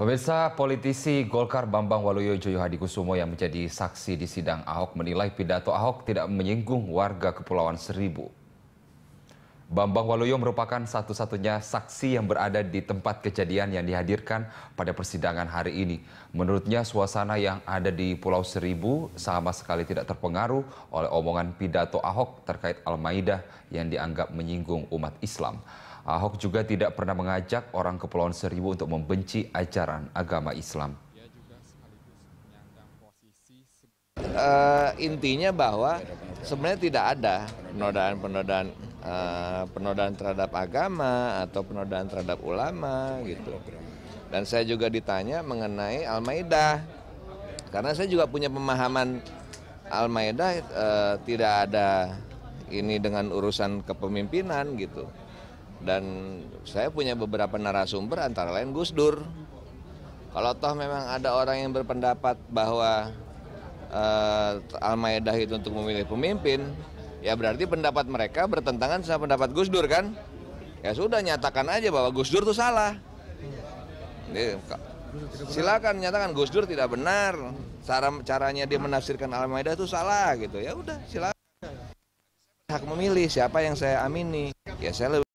Pemirsa politisi Golkar Bambang Waluyo Joyo Hadikusumo yang menjadi saksi di sidang Ahok menilai pidato Ahok tidak menyinggung warga Kepulauan Seribu. Bambang Waluyo merupakan satu-satunya saksi yang berada di tempat kejadian yang dihadirkan pada persidangan hari ini. Menurutnya suasana yang ada di Pulau Seribu sama sekali tidak terpengaruh oleh omongan pidato Ahok terkait Al-Maidah yang dianggap menyinggung umat Islam. Ahok juga tidak pernah mengajak orang Kepulauan Seribu untuk membenci ajaran agama Islam. Uh, intinya bahwa sebenarnya tidak ada penodaan-penodaan uh, penodaan terhadap agama atau penodaan terhadap ulama gitu. Dan saya juga ditanya mengenai Al-Maidah. Karena saya juga punya pemahaman Al-Maidah uh, tidak ada ini dengan urusan kepemimpinan gitu. Dan saya punya beberapa narasumber antara lain Gus Dur. Kalau toh memang ada orang yang berpendapat bahwa uh, Al-Maidah itu untuk memilih pemimpin, ya berarti pendapat mereka bertentangan sama pendapat Gus Dur kan? Ya sudah nyatakan aja bahwa Gus Dur itu salah. silakan nyatakan Gus Dur tidak benar, cara caranya dia menafsirkan Al-Maidah itu salah gitu. Ya udah silakan. Hak memilih siapa yang saya amini. Ya saya lebih